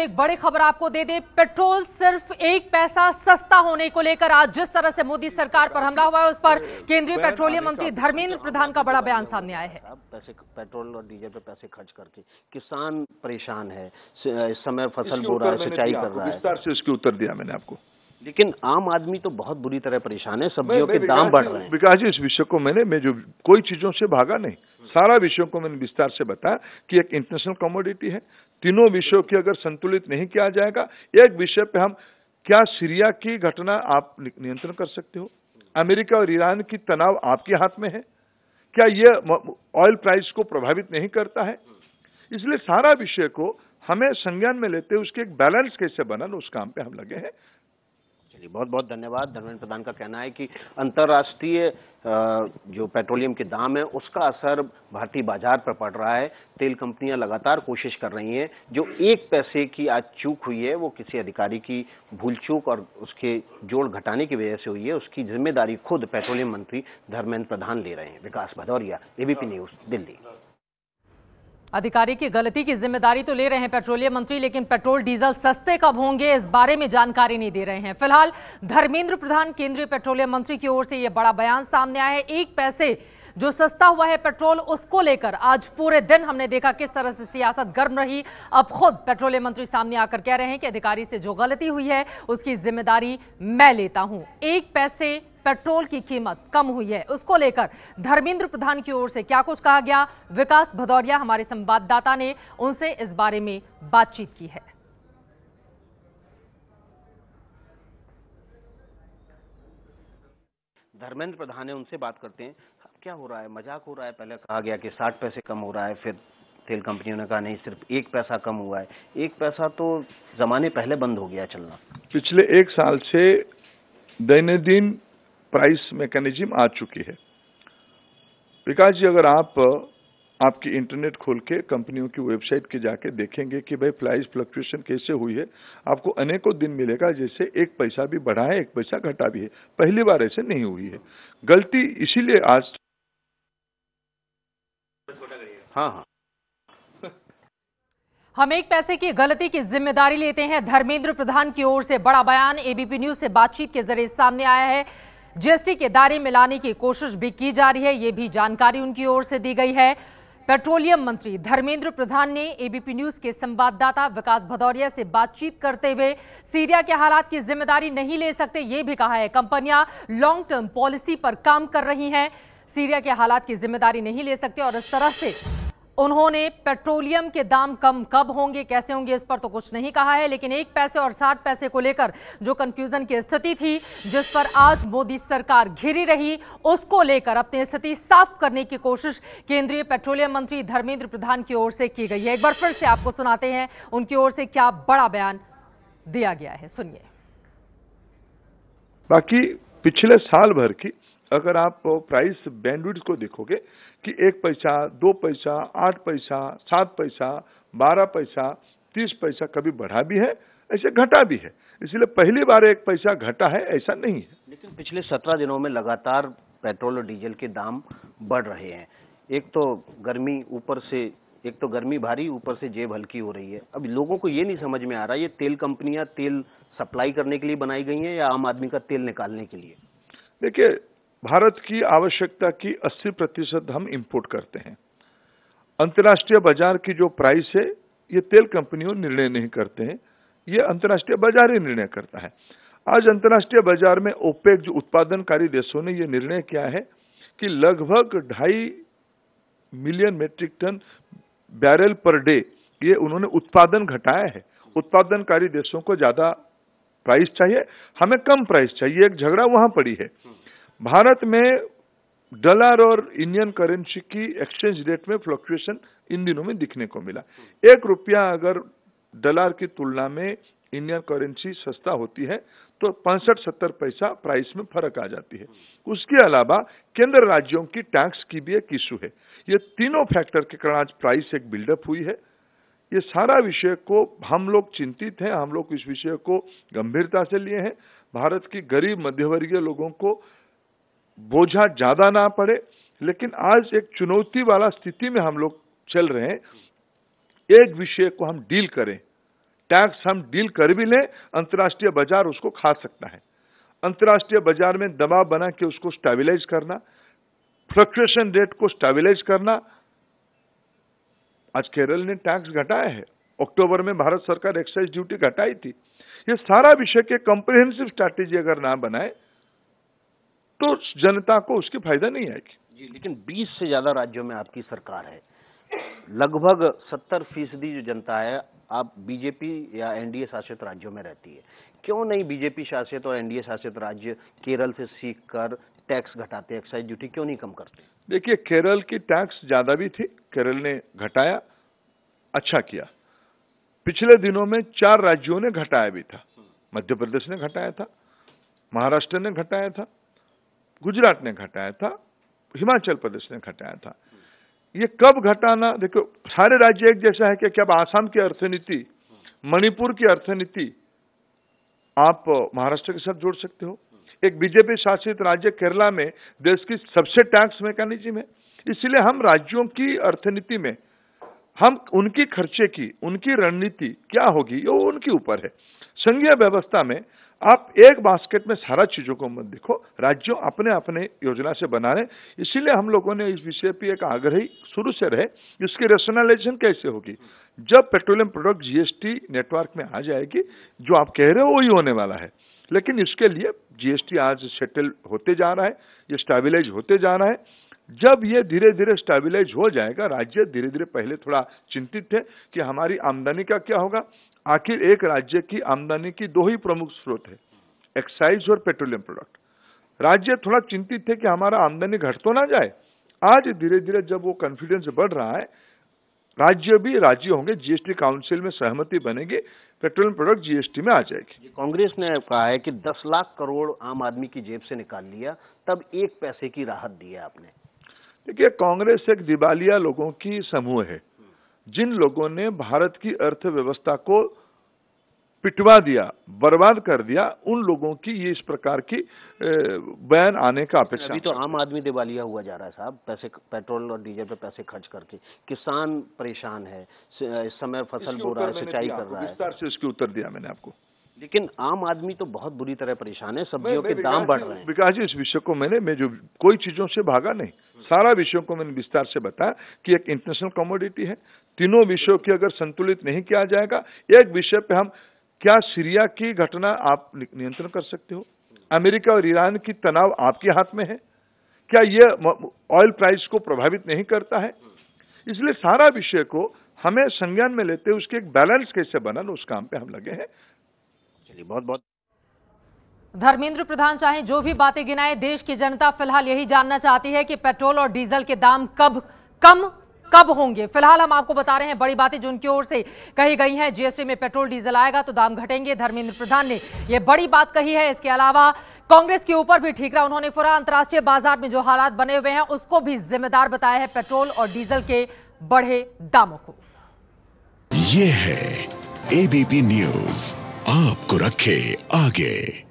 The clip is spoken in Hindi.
एक बड़ी खबर आपको दे दें पेट्रोल सिर्फ एक पैसा सस्ता होने को लेकर आज जिस तरह से मोदी सरकार पर हमला हुआ है उस पर केंद्रीय पेट्रोलियम मंत्री धर्मेंद्र प्रधान का बड़ा बयान सामने आया है पैसे पेट्रोल और डीजल पर पैसे खर्च करके किसान परेशान है इस समय फसल बो रहा है सिंचाई कर रहा है विस्तार से उसके उत्तर दिया मैंने आपको लेकिन आम आदमी तो बहुत बुरी तरह परेशान है सब्जियों के दाम बढ़ रहे हैं विकास जी इस विषय को मैंने मैं जो कोई चीजों से भागा नहीं सारा विषयों को मैंने विस्तार से बताया कि एक इंटरनेशनल कमोडिटी है तीनों विषयों की अगर संतुलित नहीं किया जाएगा एक विषय पे हम क्या सीरिया की घटना आप नियंत्रण कर सकते हो अमेरिका और ईरान की तनाव आपके हाथ में है क्या यह ऑयल प्राइस को प्रभावित नहीं करता है इसलिए सारा विषय को हमें संज्ञान में लेते उसके एक बैलेंस कैसे बना उस काम पे हम लगे हैं चलिए बहुत बहुत धन्यवाद धर्मेंद्र प्रधान का कहना है कि अंतर्राष्ट्रीय जो पेट्रोलियम के दाम है उसका असर भारतीय बाजार पर पड़ रहा है तेल कंपनियां लगातार कोशिश कर रही हैं जो एक पैसे की आज चूक हुई है वो किसी अधिकारी की भूल चूक और उसके जोड़ घटाने की वजह से हुई है उसकी जिम्मेदारी खुद पेट्रोलियम मंत्री धर्मेंद्र प्रधान ले रहे हैं विकास भदौरिया एबीपी न्यूज दिल्ली अधिकारी की गलती की जिम्मेदारी तो ले रहे हैं पेट्रोलियम मंत्री लेकिन पेट्रोल डीजल सस्ते कब होंगे इस बारे में जानकारी नहीं दे रहे हैं फिलहाल धर्मेंद्र प्रधान केंद्रीय पेट्रोलियम मंत्री की ओर से यह बड़ा बयान सामने आया है एक पैसे जो सस्ता हुआ है पेट्रोल उसको लेकर आज पूरे दिन हमने देखा किस तरह से सियासत गर्म रही अब खुद पेट्रोलियम मंत्री सामने आकर कह रहे हैं कि अधिकारी से जो गलती हुई है उसकी जिम्मेदारी मैं लेता हूं एक पैसे पेट्रोल की कीमत कम हुई है उसको लेकर धर्मेंद्र प्रधान की ओर से क्या कुछ कहा गया विकास भदौरिया हमारे संवाददाता ने उनसे इस बारे में बातचीत की है धर्मेंद्र प्रधान है उनसे बात करते हैं क्या हो रहा है मजाक हो रहा है पहले कहा गया कि साठ पैसे कम हो रहा है फिर तेल कंपनियों ने कहा नहीं सिर्फ एक पैसा कम हुआ है एक पैसा तो जमाने पहले बंद हो गया चलना पिछले एक साल से दैनदिन प्राइस मैकेनिज्म आ चुकी है विकास जी अगर आप आपकी इंटरनेट खोल के कंपनियों की वेबसाइट के जाके देखेंगे कि भाई प्राइस फ्लक्चुएशन कैसे हुई है आपको अनेकों दिन मिलेगा जैसे एक पैसा भी बढ़ा है एक पैसा घटा भी है पहली बार ऐसे नहीं हुई है गलती इसीलिए आज हाँ हाँ हम एक पैसे की गलती की जिम्मेदारी लेते हैं धर्मेंद्र प्रधान की ओर से बड़ा बयान एबीपी न्यूज से बातचीत के जरिए सामने आया है जीएसटी के दायरे में लाने की कोशिश भी की जा रही है ये भी जानकारी उनकी ओर से दी गई है पेट्रोलियम मंत्री धर्मेंद्र प्रधान ने एबीपी न्यूज के संवाददाता विकास भदौरिया से बातचीत करते हुए सीरिया के हालात की जिम्मेदारी नहीं ले सकते ये भी कहा है कंपनियां लॉन्ग टर्म पॉलिसी पर काम कर रही हैं सीरिया के हालात की जिम्मेदारी नहीं ले सकते और इस तरह से उन्होंने पेट्रोलियम के दाम कम कब होंगे कैसे होंगे इस पर तो कुछ नहीं कहा है लेकिन एक पैसे और साठ पैसे को लेकर जो कंफ्यूजन की स्थिति थी जिस पर आज मोदी सरकार घिरी रही उसको लेकर अपनी स्थिति साफ करने की कोशिश केंद्रीय पेट्रोलियम मंत्री धर्मेंद्र प्रधान की ओर से की गई है एक बार फिर से आपको सुनाते हैं उनकी ओर से क्या बड़ा बयान दिया गया है सुनिए बाकी पिछले साल भर की अगर आप प्राइस बैंडविड को देखोगे कि एक पैसा दो पैसा आठ पैसा सात पैसा बारह पैसा तीस पैसा कभी बढ़ा भी है ऐसे घटा भी है इसलिए पहली बार एक पैसा घटा है ऐसा नहीं है लेकिन पिछले सत्रह दिनों में लगातार पेट्रोल और डीजल के दाम बढ़ रहे हैं एक तो गर्मी ऊपर से एक तो गर्मी भारी ऊपर से जेब हल्की हो रही है अब लोगों को ये नहीं समझ में आ रहा ये तेल कंपनियां तेल सप्लाई करने के लिए बनाई गई हैं या आम आदमी का तेल निकालने के लिए देखिए भारत की आवश्यकता की 80 प्रतिशत हम इंपोर्ट करते हैं अंतर्राष्ट्रीय बाजार की जो प्राइस है ये तेल कंपनियों निर्णय नहीं करते हैं ये अंतर्राष्ट्रीय बाजार ही निर्णय करता है आज अंतर्राष्ट्रीय बाजार में ओपेक जो उत्पादनकारी देशों ने यह निर्णय किया है कि लगभग ढाई million metric ton barrel per day ये उन्होंने उत्पादन घटाया है उत्पादनकारी देशों को ज्यादा प्राइस चाहिए हमें कम प्राइस चाहिए एक झगड़ा वहां पड़ी है भारत में डॉलर और इंडियन करेंसी की एक्सचेंज रेट में फ्लक्चुएशन इन दिनों में दिखने को मिला एक रुपया अगर डॉलर की तुलना में इंडियन करेंसी सस्ता होती है तो पैंसठ सत्तर पैसा प्राइस में फर्क आ जाती है उसके अलावा केंद्र राज्यों की टैक्स की भी एक इश्यू है ये तीनों फैक्टर के कारण आज प्राइस एक बिल्डअप हुई है ये सारा विषय को हम लोग चिंतित हैं हम लोग इस विषय को गंभीरता से लिए हैं भारत की गरीब मध्यवर्गीय लोगों को बोझा ज्यादा ना पड़े लेकिन आज एक चुनौती वाला स्थिति में हम लोग चल रहे हैं एक विषय को हम डील करें टैक्स हम डील कर भी लें अंतर्राष्ट्रीय बाजार उसको खा सकता है अंतर्राष्ट्रीय बाजार में दबाव बना के उसको स्टेबिलाईज करना फ्लक्चुएशन रेट को स्टेबिलाईज करना आज केरल ने टैक्स घटाया है अक्टूबर में भारत सरकार एक्साइज ड्यूटी घटाई थी ये सारा विषय के कंप्रिहेंसिव स्ट्रैटेजी अगर ना बनाए तो जनता को उसके फायदा नहीं आएगी जी लेकिन 20 से ज्यादा राज्यों में आपकी सरकार है लगभग 70 फीसदी जो जनता है आप बीजेपी या एनडीए शासित राज्यों में रहती है क्यों नहीं बीजेपी शासित और एनडीए शासित राज्य केरल से सीख कर टैक्स घटाते एक्साइज ड्यूटी क्यों नहीं कम करते देखिए केरल की टैक्स ज्यादा भी थी केरल ने घटाया अच्छा किया पिछले दिनों में चार राज्यों ने घटाया भी था मध्य प्रदेश ने घटाया था महाराष्ट्र ने घटाया था गुजरात ने घटाया था हिमाचल प्रदेश ने घटाया था ये कब घटाना देखो सारे राज्य एक जैसा है कि क्या आसाम की अर्थनीति मणिपुर की अर्थनीति आप महाराष्ट्र के साथ जोड़ सकते हो एक बीजेपी शासित राज्य केरला में देश की सबसे टैक्स मैकेनिज्म है इसलिए हम राज्यों की अर्थनीति में हम उनकी खर्चे की उनकी रणनीति क्या होगी ये उनके ऊपर है संघीय व्यवस्था में आप एक बास्केट में सारा चीजों को मत देखो राज्यों अपने अपने योजना से बना रहे इसीलिए हम लोगों ने इस विषय पर एक आग्रही शुरू से रहे इसकी रेशनलाइजेशन कैसे होगी जब पेट्रोलियम प्रोडक्ट जीएसटी नेटवर्क में आ जाएगी जो आप कह रहे हो वही होने वाला है लेकिन इसके लिए जीएसटी आज सेटल होते जा रहा है ये स्टेबिलाइज होते जा रहा है जब ये धीरे धीरे स्टेबिलाइज हो जाएगा राज्य धीरे धीरे पहले थोड़ा चिंतित थे कि हमारी आमदनी का क्या होगा आखिर एक राज्य की आमदनी की दो ही प्रमुख स्रोत है एक्साइज और पेट्रोलियम प्रोडक्ट राज्य थोड़ा चिंतित थे कि हमारा आमदनी घट तो ना जाए आज धीरे धीरे जब वो कॉन्फिडेंस बढ़ रहा है राज्य भी राज्य होंगे जीएसटी काउंसिल में सहमति बनेगी पेट्रोलियम प्रोडक्ट जीएसटी में आ जाएगी कांग्रेस ने कहा है कि 10 लाख करोड़ आम आदमी की जेब से निकाल लिया तब एक पैसे की राहत दी है आपने देखिए कांग्रेस एक दिवालिया लोगों की समूह है जिन लोगों ने भारत की अर्थव्यवस्था को पिटवा दिया बर्बाद कर दिया उन लोगों की ये इस प्रकार की बयान आने का अपेक्षा अभी तो आम आदमी दिवालिया हुआ जा रहा है साहब पैसे पेट्रोल और डीजल पर पैसे खर्च करके किसान परेशान है इस समय फसल बो रहा है सिंचाई कर रहा है विस्तार से इसके उत्तर दिया मैंने आपको लेकिन आम आदमी तो बहुत बुरी तरह परेशान है सब्जियों के दाम बढ़ रहे हैं विकास जी इस विषय को मैंने मैं जो कोई चीजों से भागा नहीं सारा विषयों को मैंने विस्तार से बताया कि एक इंटरनेशनल कमोडिटी है तीनों विषयों की अगर संतुलित नहीं किया जाएगा एक विषय पे हम क्या सीरिया की घटना आप नियंत्रण कर सकते हो अमेरिका और ईरान की तनाव आपके हाथ में है क्या यह ऑयल प्राइस को प्रभावित नहीं करता है इसलिए सारा विषय को हमें संज्ञान में लेते उसके एक बैलेंस कैसे बना उस काम पे हम लगे हैं चलिए बहुत बहुत धर्मेंद्र प्रधान चाहे जो भी बातें गिनाए देश की जनता फिलहाल यही जानना चाहती है कि पेट्रोल और डीजल के दाम कब कम कब होंगे फिलहाल हम आपको बता रहे हैं बड़ी बातें जो उनकी ओर से कही गई हैं जीएसटी में पेट्रोल डीजल आएगा तो दाम घटेंगे धर्मेंद्र प्रधान ने यह बड़ी बात कही है इसके अलावा कांग्रेस के ऊपर भी ठीक रहा उन्होंने फुरा अंतर्राष्ट्रीय बाजार में जो हालात बने हुए हैं उसको भी जिम्मेदार बताया है पेट्रोल और डीजल के बढ़े दामों को ये है एबीपी न्यूज आपको रखे आगे